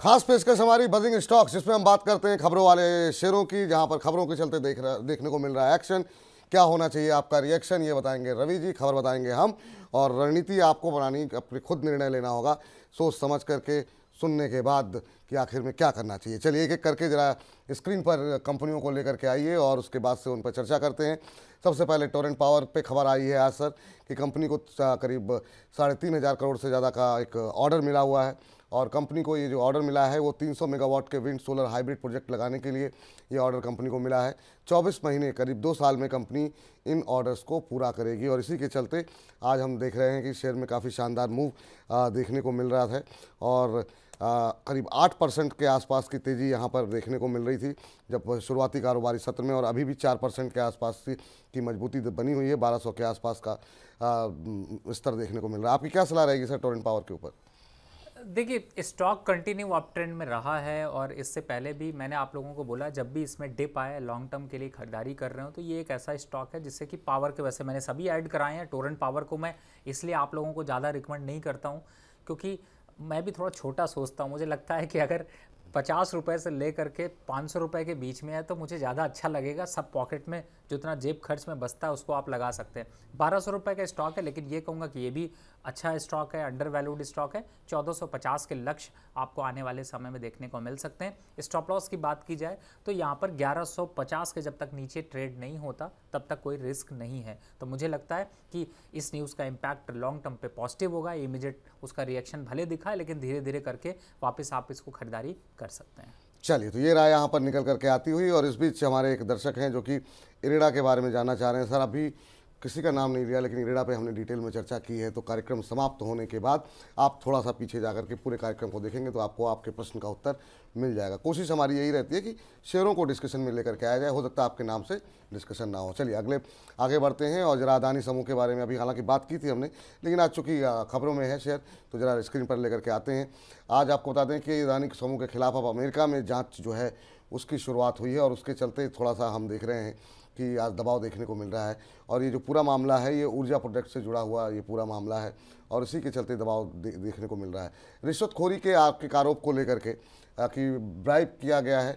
खास पेशकश हमारी बजिंग स्टॉक्स जिसमें हम बात करते हैं खबरों वाले शेयरों की जहां पर खबरों के चलते देख रहा देखने को मिल रहा है एक्शन क्या होना चाहिए आपका रिएक्शन ये बताएंगे रवि जी खबर बताएंगे हम और रणनीति आपको बनानी अपने खुद निर्णय लेना होगा सोच समझ करके सुनने के बाद कि आखिर में क्या करना चाहिए चलिए एक एक करके ज़रा स्क्रीन पर कंपनियों को लेकर के आइए और उसके बाद से उन पर चर्चा करते हैं सबसे पहले टोरेंट पावर पे खबर आई है आज सर कि कंपनी को करीब साढ़े तीन हज़ार करोड़ से ज़्यादा का एक ऑर्डर मिला हुआ है और कंपनी को ये जो ऑर्डर मिला है वो 300 मेगावाट के विंड सोलर हाइब्रिड प्रोजेक्ट लगाने के लिए ये ऑर्डर कंपनी को मिला है 24 महीने करीब दो साल में कंपनी इन ऑर्डर्स को पूरा करेगी और इसी के चलते आज हम देख रहे हैं कि शेयर में काफ़ी शानदार मूव देखने को मिल रहा था और आ, करीब आठ परसेंट के आसपास की तेज़ी यहाँ पर देखने को मिल रही थी जब शुरुआती कारोबारी सत्र में और अभी भी चार परसेंट के आसपास की मजबूती बनी हुई है बारह सौ के आसपास का आ, स्तर देखने को मिल रहा है आपकी क्या सलाह रहेगी सर टोरेंट पावर के ऊपर देखिए स्टॉक कंटिन्यू अप ट्रेंड में रहा है और इससे पहले भी मैंने आप लोगों को बोला जब भी इसमें डिप आए लॉन्ग टर्म के लिए खरीदारी कर रहे हो तो ये एक ऐसा स्टॉक है जिससे कि पावर के वैसे मैंने सभी ऐड कराए हैं टोरेंट पावर को मैं इसलिए आप लोगों को ज़्यादा रिकमेंड नहीं करता हूँ क्योंकि मैं भी थोड़ा छोटा सोचता हूँ मुझे लगता है कि अगर पचास रुपये से ले करके पाँच सौ रुपये के बीच में है तो मुझे ज़्यादा अच्छा लगेगा सब पॉकेट में जितना जेब खर्च में बचता है उसको आप लगा सकते हैं बारह सौ रुपये का स्टॉक है लेकिन ये कहूँगा कि ये भी अच्छा स्टॉक है अंडर वैल्यूड स्टॉक है चौदह सौ पचास के लक्ष्य आपको आने वाले समय में देखने को मिल सकते हैं स्टॉप लॉस की बात की जाए तो यहाँ पर ग्यारह सौ पचास के जब तक नीचे ट्रेड नहीं होता तब तक कोई रिस्क नहीं है तो मुझे लगता है कि इस न्यूज़ का इम्पैक्ट लॉन्ग टर्म पे पॉजिटिव होगा इमिजिएट उसका रिएक्शन भले दिखा लेकिन धीरे धीरे करके वापस आप इसको खरीदारी कर सकते हैं चलिए तो ये राय यहाँ पर निकल करके आती हुई और इस बीच हमारे एक दर्शक हैं जो कि इरेडा के बारे में जानना चाह रहे हैं सर अभी किसी का नाम नहीं लिया लेकिन इरेडा पे हमने डिटेल में चर्चा की है तो कार्यक्रम समाप्त होने के बाद आप थोड़ा सा पीछे जा के पूरे कार्यक्रम को देखेंगे तो आपको आपके प्रश्न का उत्तर मिल जाएगा कोशिश हमारी यही रहती है कि शेयरों को डिस्कशन में लेकर के आया जाए हो सकता है आपके नाम से डिस्कशन ना हो चलिए अगले आगे बढ़ते हैं और जरा अदानी समूह के बारे में अभी हालांकि बात की थी हमने लेकिन आज चूंकि खबरों में है शेयर तो ज़रा स्क्रीन पर लेकर के आते हैं आज आपको बता दें कि अदानी समूह के खिलाफ अब अमेरिका में जाँच जो है उसकी शुरुआत हुई है और उसके चलते थोड़ा सा हम देख रहे हैं कि आज दबाव देखने को मिल रहा है और ये जो पूरा मामला है ये ऊर्जा प्रोडक्ट से जुड़ा हुआ ये पूरा मामला है और इसी के चलते दबाव दे, देखने को मिल रहा है रिश्वतखोरी के आपके आरोप को लेकर के कि ब्राइब किया गया है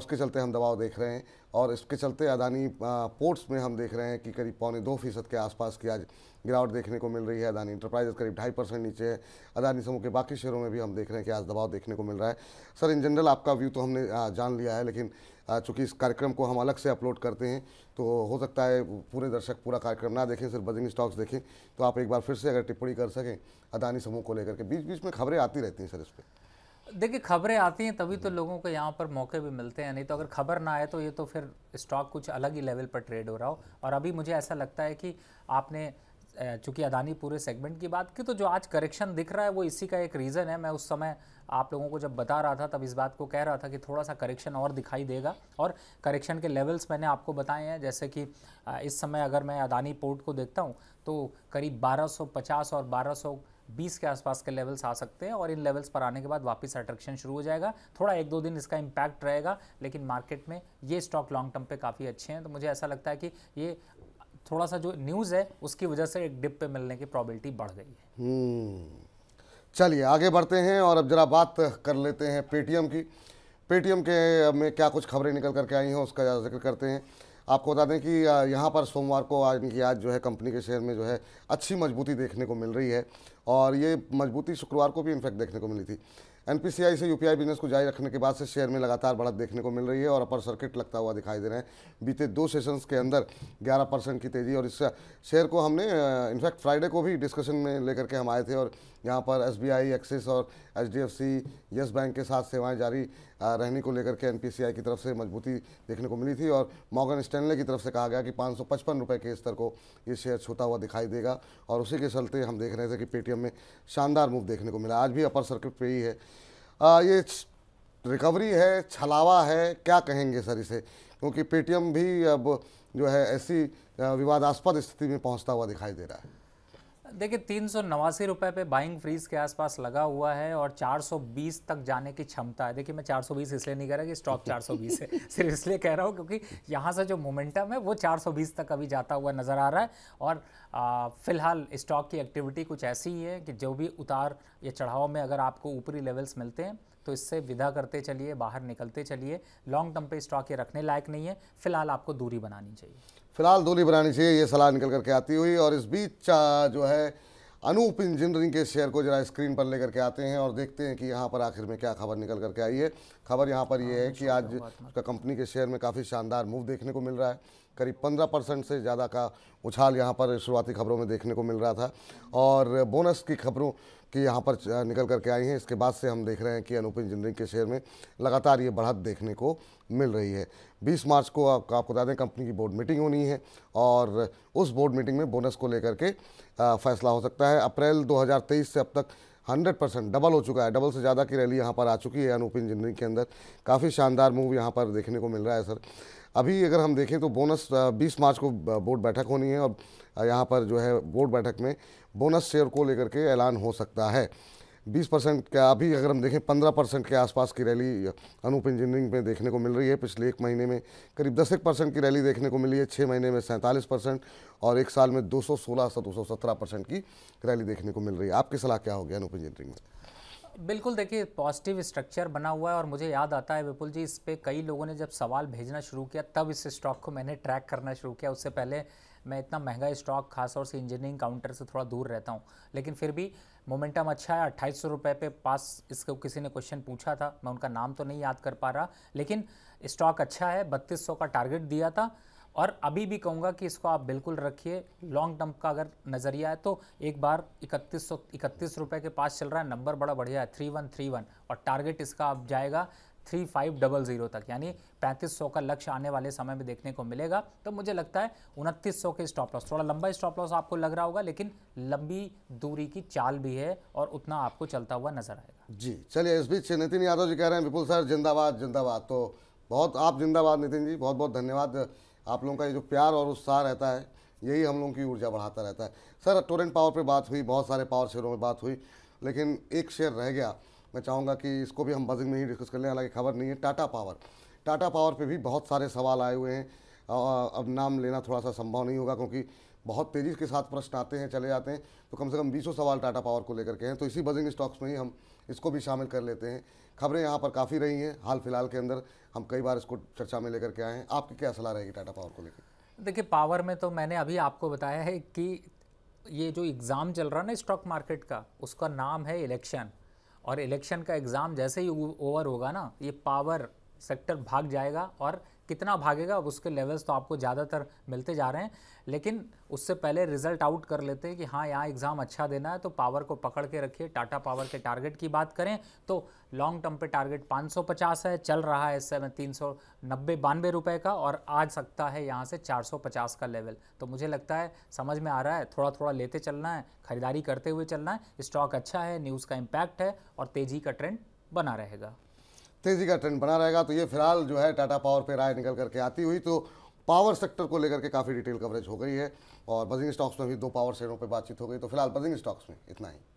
उसके चलते हम दबाव देख रहे हैं और इसके चलते अदानी पोर्ट्स में हम देख रहे हैं कि करीब पौने दो फीसद के आसपास की आज गिरावट देखने को मिल रही है अदानी इंटरप्राइजेस करीब ढाई परसेंट नीचे है अदानी समूह के बाकी शेयरों में भी हम देख रहे हैं कि आज दबाव देखने को मिल रहा है सर इन जनरल आपका व्यू तो हमने जान लिया है लेकिन चूँकि इस कार्यक्रम को हम अलग से अपलोड करते हैं तो हो सकता है पूरे दर्शक पूरा कार्यक्रम ना देखें सिर्फ बजिंग स्टॉक्स देखें तो आप एक बार फिर से अगर टिप्पणी कर सकें अदानी समूह को लेकर के बीच बीच में खबरें आती रहती हैं सर इस पर देखिए खबरें आती हैं तभी तो लोगों को यहाँ पर मौके भी मिलते हैं नहीं तो अगर खबर ना आए तो ये तो फिर स्टॉक कुछ अलग ही लेवल पर ट्रेड हो रहा हो और अभी मुझे ऐसा लगता है कि आपने चूंकि अदानी पूरे सेगमेंट की बात की तो जो आज करेक्शन दिख रहा है वो इसी का एक रीज़न है मैं उस समय आप लोगों को जब बता रहा था तब इस बात को कह रहा था कि थोड़ा सा करेक्शन और दिखाई देगा और करेक्शन के लेवल्स मैंने आपको बताए हैं जैसे कि इस समय अगर मैं अदानी पोर्ट को देखता हूँ तो करीब 1250 और 1220 के आसपास के लेवल्स आ सकते हैं और इन लेवल्स पर आने के बाद वापस अट्रैक्शन शुरू हो जाएगा थोड़ा एक दो दिन इसका इम्पैक्ट रहेगा लेकिन मार्केट में ये स्टॉक लॉन्ग टर्म पे काफ़ी अच्छे हैं तो मुझे ऐसा लगता है कि ये थोड़ा सा जो न्यूज़ है उसकी वजह से एक डिप पे मिलने की प्रॉबिलिटी बढ़ गई है हम्म। चलिए आगे बढ़ते हैं और अब जरा बात कर लेते हैं पेटीएम की पेटीएम के में क्या कुछ खबरें निकल करके आई हैं उसका ज़्यादा जिक्र करते हैं आपको बता दें कि यहाँ पर सोमवार को आज की आज जो है कंपनी के शेयर में जो है अच्छी मजबूती देखने को मिल रही है और ये मजबूती शुक्रवार को भी इनफैक्ट देखने को मिली थी एनपीसीआई से यूपीआई बिजनेस को जारी रखने के बाद से शेयर में लगातार बढ़त देखने को मिल रही है और अपर सर्किट लगता हुआ दिखाई दे रहे हैं बीते दो सेशंस के अंदर 11 परसेंट की तेज़ी और इस शेयर को हमने इनफैक्ट फ्राइडे को भी डिस्कशन में लेकर के हम आए थे और यहाँ पर एसबीआई एक्सिस और एचडीएफसी यस बैंक के साथ सेवाएं जारी रहने को लेकर के एनपीसीआई की तरफ से मजबूती देखने को मिली थी और मॉगन स्टैनले की तरफ से कहा गया कि पाँच रुपए के स्तर को ये शेयर छूता हुआ दिखाई देगा और उसी के चलते हम देख रहे थे कि पेटीएम में शानदार मूव देखने को मिला आज भी अपर सर्किट पे ही है आ, ये रिकवरी है छलावा है क्या कहेंगे सर इसे क्योंकि पेटीएम भी अब जो है ऐसी विवादास्पद स्थिति में पहुंचता हुआ दिखाई दे रहा है देखिए तीन सौ नवासी रुपये पे बाइंग फ्रीज के आसपास लगा हुआ है और 420 तक जाने की क्षमता है देखिए मैं 420 इसलिए नहीं कह रहा कि स्टॉक 420 है सिर्फ इसलिए कह रहा हूँ क्योंकि यहाँ से जो मोमेंटम है वो 420 तक अभी जाता हुआ नज़र आ रहा है और फिलहाल स्टॉक की एक्टिविटी कुछ ऐसी ही है कि जो भी उतार या चढ़ाव में अगर आपको ऊपरी लेवल्स मिलते हैं तो इससे विदा करते चलिए बाहर निकलते चलिए लॉन्ग टर्म पे स्टॉक ये रखने लायक नहीं है फिलहाल आपको दूरी बनानी चाहिए फिलहाल दूरी बनानी चाहिए ये सलाह निकल करके आती हुई और इस बीच जो है अनूप इंजीनियरिंग के शेयर को जरा स्क्रीन पर लेकर के आते हैं और देखते हैं कि यहाँ पर आखिर में क्या खबर निकल करके आई है खबर यहाँ पर यह है कि आज उसका कंपनी के शेयर में काफ़ी शानदार मूव देखने को मिल रहा है करीब 15 परसेंट से ज़्यादा का उछाल यहाँ पर शुरुआती खबरों में देखने को मिल रहा था और बोनस की खबरों की यहाँ पर निकल करके आई हैं इसके बाद से हम देख रहे हैं कि अनूप इंजीनियरिंग के शेयर में लगातार ये बढ़त देखने को मिल रही है 20 मार्च को आप, आपको बता दें कंपनी की बोर्ड मीटिंग होनी है और उस बोर्ड मीटिंग में बोनस को लेकर के फैसला हो सकता है अप्रैल दो से अब तक हंड्रेड परसेंट डबल हो चुका है डबल से ज़्यादा की रैली यहाँ पर आ चुकी है अनूप इंजीनियरिंग के अंदर काफ़ी शानदार मूव यहाँ पर देखने को मिल रहा है सर अभी अगर हम देखें तो बोनस 20 मार्च को बोर्ड बैठक होनी है और यहाँ पर जो है बोर्ड बैठक में बोनस शेयर को लेकर के ऐलान हो सकता है 20 परसेंट का अभी अगर हम देखें 15 परसेंट के आसपास की रैली अनूप इंजीनियरिंग में देखने को मिल रही है पिछले एक महीने में करीब दस एक परसेंट की रैली देखने को मिली है छः महीने में सैंतालीस परसेंट और एक साल में 216 से 217 परसेंट की रैली देखने को मिल रही है आपकी सलाह क्या होगी अनूप इंजीनियरिंग में बिल्कुल देखिए पॉजिटिव स्ट्रक्चर बना हुआ है और मुझे याद आता है विपुल जी इस पर कई लोगों ने जब सवाल भेजना शुरू किया तब इस स्टॉक को मैंने ट्रैक करना शुरू किया उससे पहले मैं इतना महंगा स्टॉक खासतौर से इंजीनियरिंग काउंटर से थोड़ा दूर रहता हूँ लेकिन फिर भी मोमेंटम अच्छा है अट्ठाईस सौ रुपये पे पास इसको किसी ने क्वेश्चन पूछा था मैं उनका नाम तो नहीं याद कर पा रहा लेकिन स्टॉक अच्छा है बत्तीस सौ का टारगेट दिया था और अभी भी कहूँगा कि इसको आप बिल्कुल रखिए लॉन्ग टर्म का अगर नज़रिया है तो एक बार इकतीस सौ इकतीस रुपये के पास चल रहा है नंबर बड़ा बढ़िया है थ्री वन थ्री वन और टारगेट इसका अब जाएगा थ्री फाइव डबल ज़ीरो तक यानी पैंतीस सौ का लक्ष्य आने वाले समय में देखने को मिलेगा तो मुझे लगता है उनतीस सौ के स्टॉप लॉस थोड़ा लंबा स्टॉप लॉस आपको लग रहा होगा लेकिन लंबी दूरी की चाल भी है और उतना आपको चलता हुआ नजर आएगा जी चलिए इस बीच नितिन यादव जी कह रहे हैं विपुल सर जिंदाबाद जिंदाबाद तो बहुत आप जिंदाबाद नितिन जी बहुत बहुत धन्यवाद आप लोगों का ये जो प्यार और उत्साह रहता है यही हम लोगों की ऊर्जा बढ़ाता रहता है सर टोरेंट पावर पे बात हुई बहुत सारे पावर शेयरों में बात हुई लेकिन एक शेयर रह गया मैं चाहूँगा कि इसको भी हम बजिंग में ही डिस्कस कर लें हालांकि खबर नहीं है टाटा पावर टाटा पावर पर भी बहुत सारे सवाल आए हुए हैं अब नाम लेना थोड़ा सा संभव नहीं होगा क्योंकि बहुत तेज़ी के साथ प्रश्न आते हैं चले जाते हैं तो कम से कम बीसों सवाल टाटा पावर को लेकर के हैं तो इसी बजिंग स्टॉक्स में ही हम इसको भी शामिल कर लेते हैं खबरें यहाँ पर काफ़ी रही हैं हाल फिलहाल के अंदर हम कई बार इसको चर्चा में लेकर के आए हैं आपकी क्या सलाह रहेगी टाटा पावर को लेकर देखिए पावर में तो मैंने अभी आपको बताया है कि ये जो एग्ज़ाम चल रहा है ना स्टॉक मार्केट का उसका नाम है इलेक्शन और इलेक्शन का एग्ज़ाम जैसे ही ओवर होगा ना ये पावर सेक्टर भाग जाएगा और कितना भागेगा अब उसके लेवल्स तो आपको ज़्यादातर मिलते जा रहे हैं लेकिन उससे पहले रिजल्ट आउट कर लेते हैं कि हाँ यहाँ एग्ज़ाम अच्छा देना है तो पावर को पकड़ के रखिए टाटा पावर के टारगेट की बात करें तो लॉन्ग टर्म पे टारगेट 550 है चल रहा है इस समय तीन सौ नब्बे बानवे रुपये का और आ सकता है यहाँ से 450 का लेवल तो मुझे लगता है समझ में आ रहा है थोड़ा थोड़ा लेते चलना है खरीदारी करते हुए चलना है स्टॉक अच्छा है न्यूज़ का इम्पैक्ट है और तेज़ी का ट्रेंड बना रहेगा तेज़ी का ट्रेंड बना रहेगा तो ये फिलहाल जो है टाटा पावर पे राय निकल करके आती हुई तो पावर सेक्टर को लेकर के काफ़ी डिटेल कवरेज हो गई है और बजिंग स्टॉक्स में भी दो पावर शेयरों पर बातचीत हो गई तो फिलहाल बजिंग स्टॉक्स में इतना ही